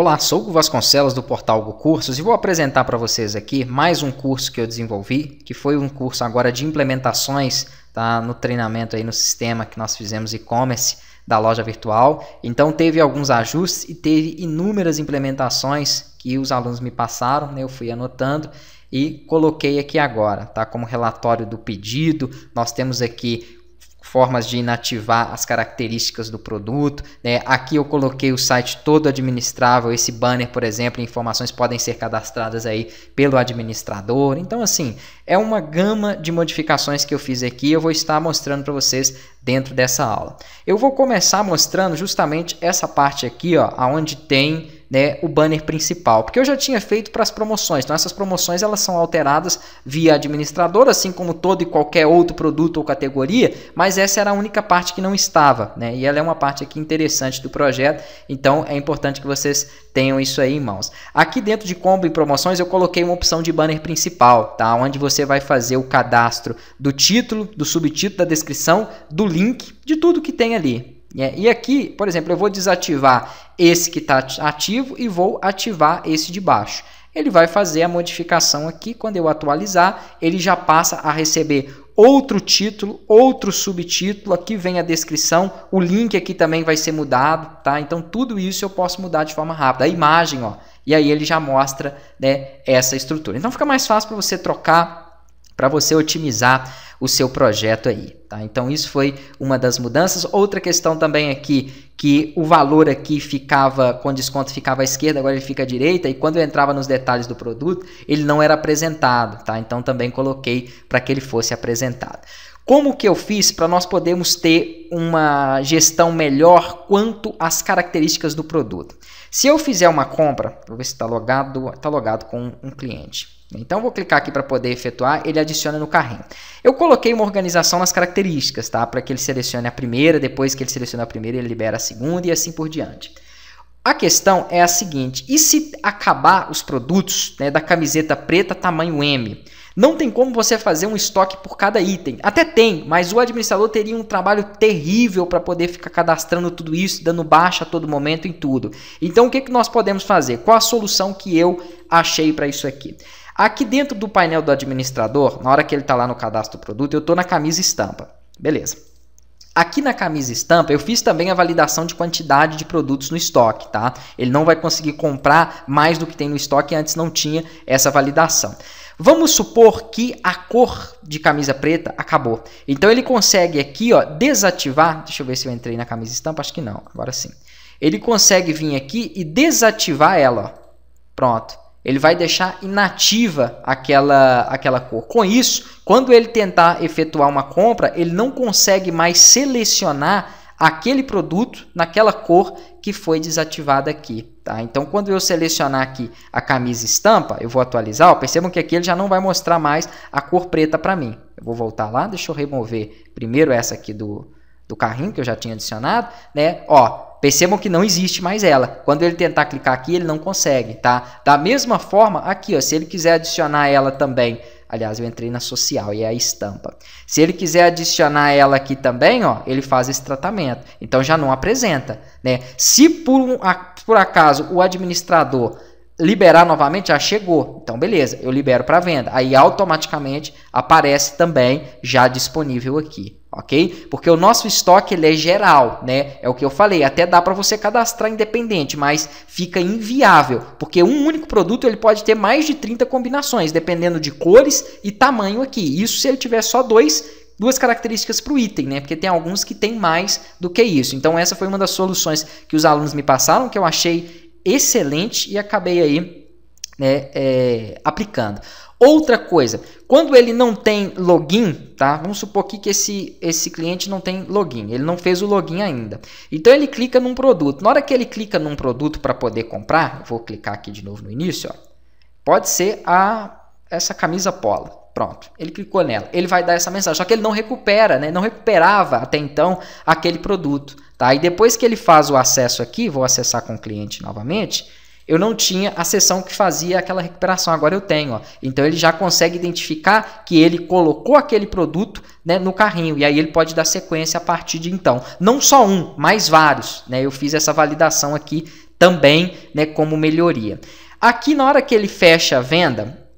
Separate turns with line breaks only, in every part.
Olá, sou o Vasconcelos do Portal Go Cursos e vou apresentar para vocês aqui mais um curso que eu desenvolvi, que foi um curso agora de implementações tá, no treinamento aí no sistema que nós fizemos e-commerce da loja virtual. Então teve alguns ajustes e teve inúmeras implementações que os alunos me passaram, né, eu fui anotando e coloquei aqui agora, tá? Como relatório do pedido, nós temos aqui formas de inativar as características do produto. Né? Aqui eu coloquei o site todo administrável, esse banner, por exemplo, informações podem ser cadastradas aí pelo administrador. Então, assim, é uma gama de modificações que eu fiz aqui, eu vou estar mostrando para vocês dentro dessa aula. Eu vou começar mostrando justamente essa parte aqui, ó, onde tem né, o banner principal, porque eu já tinha feito para as promoções. Então essas promoções elas são alteradas via administrador, assim como todo e qualquer outro produto ou categoria, mas essa era a única parte que não estava, né? E ela é uma parte aqui interessante do projeto, então é importante que vocês tenham isso aí em mãos. Aqui dentro de combo e promoções eu coloquei uma opção de banner principal, tá? Onde você vai fazer o cadastro do título, do subtítulo, da descrição, do link, de tudo que tem ali, né? E aqui, por exemplo, eu vou desativar esse que está ativo e vou ativar esse de baixo. Ele vai fazer a modificação aqui, quando eu atualizar, ele já passa a receber outro título, outro subtítulo, aqui vem a descrição, o link aqui também vai ser mudado, tá? Então tudo isso eu posso mudar de forma rápida. A imagem, ó, e aí ele já mostra né, essa estrutura. Então fica mais fácil para você trocar para você otimizar o seu projeto aí. Tá? Então, isso foi uma das mudanças. Outra questão também aqui, que o valor aqui ficava, com desconto ficava à esquerda, agora ele fica à direita, e quando eu entrava nos detalhes do produto, ele não era apresentado. Tá? Então, também coloquei para que ele fosse apresentado. Como que eu fiz para nós podermos ter uma gestão melhor quanto às características do produto? Se eu fizer uma compra, vou ver se está logado, está logado com um cliente. Então, vou clicar aqui para poder efetuar, ele adiciona no carrinho. Eu coloquei uma organização nas características, tá? Para que ele selecione a primeira, depois que ele seleciona a primeira, ele libera a segunda e assim por diante. A questão é a seguinte, e se acabar os produtos né, da camiseta preta tamanho M? Não tem como você fazer um estoque por cada item. Até tem, mas o administrador teria um trabalho terrível para poder ficar cadastrando tudo isso, dando baixa a todo momento em tudo. Então o que, que nós podemos fazer? Qual a solução que eu achei para isso aqui? Aqui dentro do painel do administrador, na hora que ele está lá no cadastro do produto, eu estou na camisa estampa. Beleza. Aqui na camisa estampa eu fiz também a validação de quantidade de produtos no estoque, tá? Ele não vai conseguir comprar mais do que tem no estoque, antes não tinha essa validação. Vamos supor que a cor de camisa preta acabou. Então ele consegue aqui, ó, desativar, deixa eu ver se eu entrei na camisa estampa, acho que não, agora sim. Ele consegue vir aqui e desativar ela, ó. Pronto. Ele vai deixar inativa aquela, aquela cor. Com isso, quando ele tentar efetuar uma compra, ele não consegue mais selecionar aquele produto naquela cor que foi desativada aqui. Tá? Então, quando eu selecionar aqui a camisa estampa, eu vou atualizar. Ó, percebam que aqui ele já não vai mostrar mais a cor preta para mim. Eu vou voltar lá, deixa eu remover primeiro essa aqui do, do carrinho que eu já tinha adicionado. Né? Ó, Percebam que não existe mais ela. Quando ele tentar clicar aqui, ele não consegue, tá? Da mesma forma, aqui, ó, se ele quiser adicionar ela também, aliás, eu entrei na social e é a estampa. Se ele quiser adicionar ela aqui também, ó, ele faz esse tratamento. Então já não apresenta, né? Se por, um, por acaso o administrador liberar novamente, já chegou. Então, beleza, eu libero para venda. Aí automaticamente aparece também já disponível aqui ok? Porque o nosso estoque ele é geral, né? É o que eu falei, até dá para você cadastrar independente, mas fica inviável, porque um único produto ele pode ter mais de 30 combinações, dependendo de cores e tamanho aqui. Isso se ele tiver só dois duas características para o item, né? Porque tem alguns que tem mais do que isso. Então essa foi uma das soluções que os alunos me passaram que eu achei excelente e acabei aí né, é, aplicando. Outra coisa, quando ele não tem login, tá? Vamos supor aqui que esse, esse cliente não tem login, ele não fez o login ainda. Então ele clica num produto. Na hora que ele clica num produto para poder comprar, vou clicar aqui de novo no início, ó, pode ser a essa camisa polo. Pronto, ele clicou nela. Ele vai dar essa mensagem, só que ele não recupera, né? Não recuperava até então aquele produto, tá? E depois que ele faz o acesso aqui, vou acessar com o cliente novamente eu não tinha a sessão que fazia aquela recuperação, agora eu tenho. Ó. Então ele já consegue identificar que ele colocou aquele produto né, no carrinho e aí ele pode dar sequência a partir de então. Não só um, mas vários. Né? Eu fiz essa validação aqui também né, como melhoria. Aqui na hora que ele fecha a venda,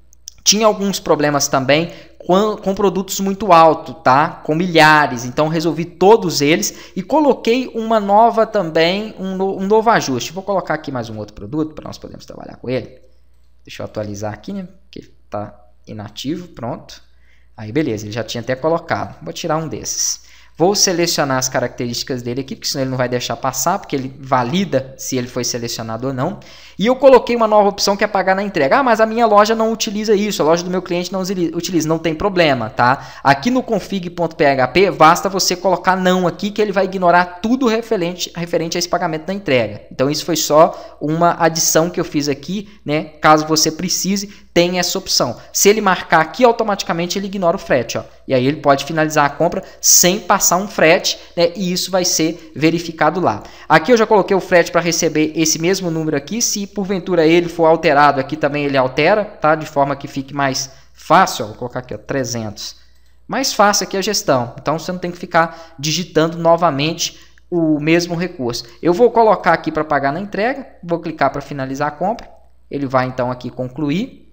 tinha alguns problemas também com, com, produtos muito alto, tá? Com milhares. Então resolvi todos eles e coloquei uma nova também, um, no, um novo ajuste. Vou colocar aqui mais um outro produto para nós podermos trabalhar com ele. Deixa eu atualizar aqui, né? Porque tá inativo, pronto. Aí beleza, ele já tinha até colocado. Vou tirar um desses. Vou selecionar as características dele aqui, porque senão ele não vai deixar passar, porque ele valida se ele foi selecionado ou não. E eu coloquei uma nova opção que é pagar na entrega. Ah, mas a minha loja não utiliza isso, a loja do meu cliente não utiliza, não tem problema, tá? Aqui no config.php, basta você colocar não aqui, que ele vai ignorar tudo referente, referente a esse pagamento na entrega. Então isso foi só uma adição que eu fiz aqui, né? Caso você precise tem essa opção. Se ele marcar aqui, automaticamente ele ignora o frete. Ó, e aí ele pode finalizar a compra sem passar um frete, né, e isso vai ser verificado lá. Aqui eu já coloquei o frete para receber esse mesmo número aqui. Se porventura ele for alterado, aqui também ele altera, tá? de forma que fique mais fácil. Ó, vou colocar aqui ó, 300. Mais fácil aqui a gestão. Então você não tem que ficar digitando novamente o mesmo recurso. Eu vou colocar aqui para pagar na entrega, vou clicar para finalizar a compra. Ele vai então aqui concluir.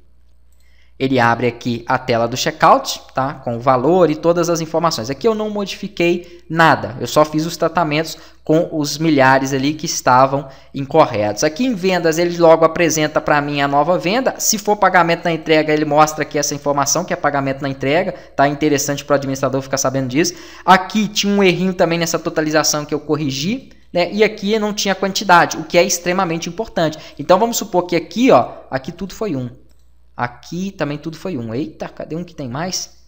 Ele abre aqui a tela do checkout, tá? Com o valor e todas as informações. Aqui eu não modifiquei nada, eu só fiz os tratamentos com os milhares ali que estavam incorretos. Aqui em vendas ele logo apresenta para mim a nova venda. Se for pagamento na entrega, ele mostra aqui essa informação que é pagamento na entrega, tá? Interessante para o administrador ficar sabendo disso. Aqui tinha um errinho também nessa totalização que eu corrigi, né? E aqui não tinha quantidade, o que é extremamente importante. Então vamos supor que aqui, ó, aqui tudo foi um Aqui também tudo foi um. Eita, cadê um que tem mais?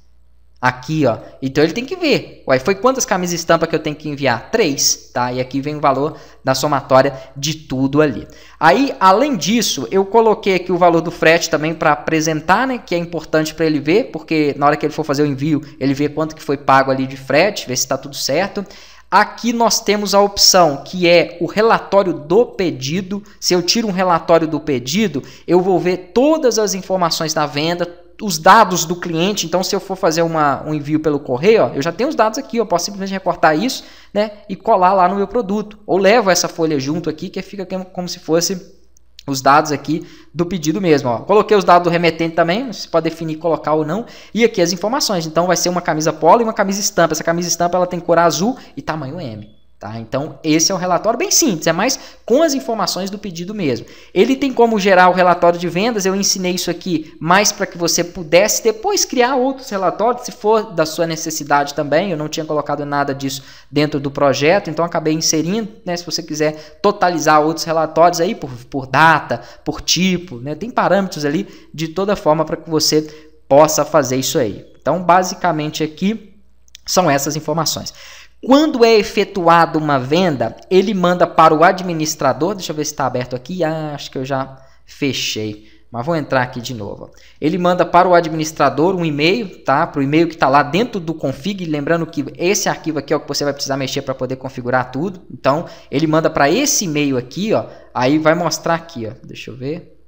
Aqui, ó. Então ele tem que ver. foi quantas camisas estampa que eu tenho que enviar? Três, tá? E aqui vem o valor da somatória de tudo ali. Aí, além disso, eu coloquei aqui o valor do frete também para apresentar, né? Que é importante para ele ver, porque na hora que ele for fazer o envio, ele vê quanto que foi pago ali de frete, ver se está tudo certo. Aqui nós temos a opção que é o relatório do pedido. Se eu tiro um relatório do pedido, eu vou ver todas as informações da venda, os dados do cliente. Então, se eu for fazer uma, um envio pelo correio, ó, eu já tenho os dados aqui, eu posso simplesmente recortar isso né, e colar lá no meu produto. Ou levo essa folha junto aqui, que fica como se fosse os dados aqui do pedido mesmo. Ó. Coloquei os dados do remetente também, você pode definir colocar ou não. E aqui as informações. Então vai ser uma camisa polo e uma camisa estampa. Essa camisa estampa ela tem cor azul e tamanho M. Tá? Então, esse é um relatório bem simples, é mais com as informações do pedido mesmo. Ele tem como gerar o relatório de vendas, eu ensinei isso aqui mais para que você pudesse depois criar outros relatórios, se for da sua necessidade também. Eu não tinha colocado nada disso dentro do projeto, então acabei inserindo. Né, se você quiser totalizar outros relatórios aí por, por data, por tipo, né, tem parâmetros ali de toda forma para que você possa fazer isso aí. Então, basicamente aqui são essas informações. Quando é efetuada uma venda, ele manda para o administrador. Deixa eu ver se está aberto aqui. Ah, acho que eu já fechei. Mas vou entrar aqui de novo. Ele manda para o administrador um e-mail, tá? Para o e-mail que está lá dentro do config. Lembrando que esse arquivo aqui é o que você vai precisar mexer para poder configurar tudo. Então, ele manda para esse e-mail aqui, ó. Aí vai mostrar aqui, ó. Deixa eu ver.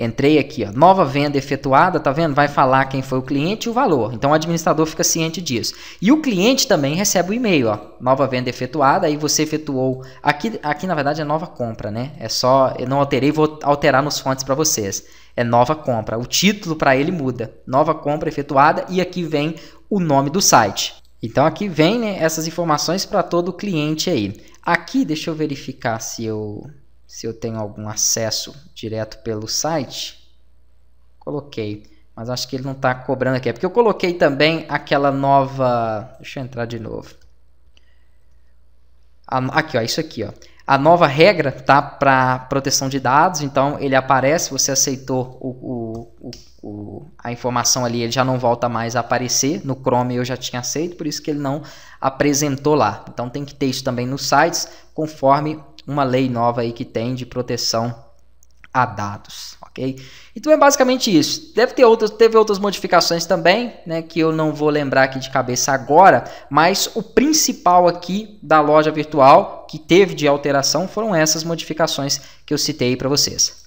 Entrei aqui, ó, nova venda efetuada, tá vendo? Vai falar quem foi o cliente e o valor. Então o administrador fica ciente disso. E o cliente também recebe o e-mail, ó, nova venda efetuada, aí você efetuou. Aqui, aqui na verdade é nova compra, né? É só, eu não alterei, vou alterar nos fontes para vocês. É nova compra. O título para ele muda. Nova compra efetuada e aqui vem o nome do site. Então aqui vem né, essas informações para todo cliente aí. Aqui deixa eu verificar se eu se eu tenho algum acesso direto pelo site. Coloquei, mas acho que ele não está cobrando aqui. É porque eu coloquei também aquela nova. Deixa eu entrar de novo. Aqui, ó, isso aqui, ó. A nova regra tá para proteção de dados, então ele aparece, você aceitou o, o, o, a informação ali, ele já não volta mais a aparecer. No Chrome eu já tinha aceito, por isso que ele não apresentou lá. Então tem que ter isso também nos sites, conforme uma lei nova aí que tem de proteção a dados, ok? Então é basicamente isso. Deve ter outras, teve outras modificações também, né, que eu não vou lembrar aqui de cabeça agora, mas o principal aqui da loja virtual que teve de alteração foram essas modificações que eu citei para vocês.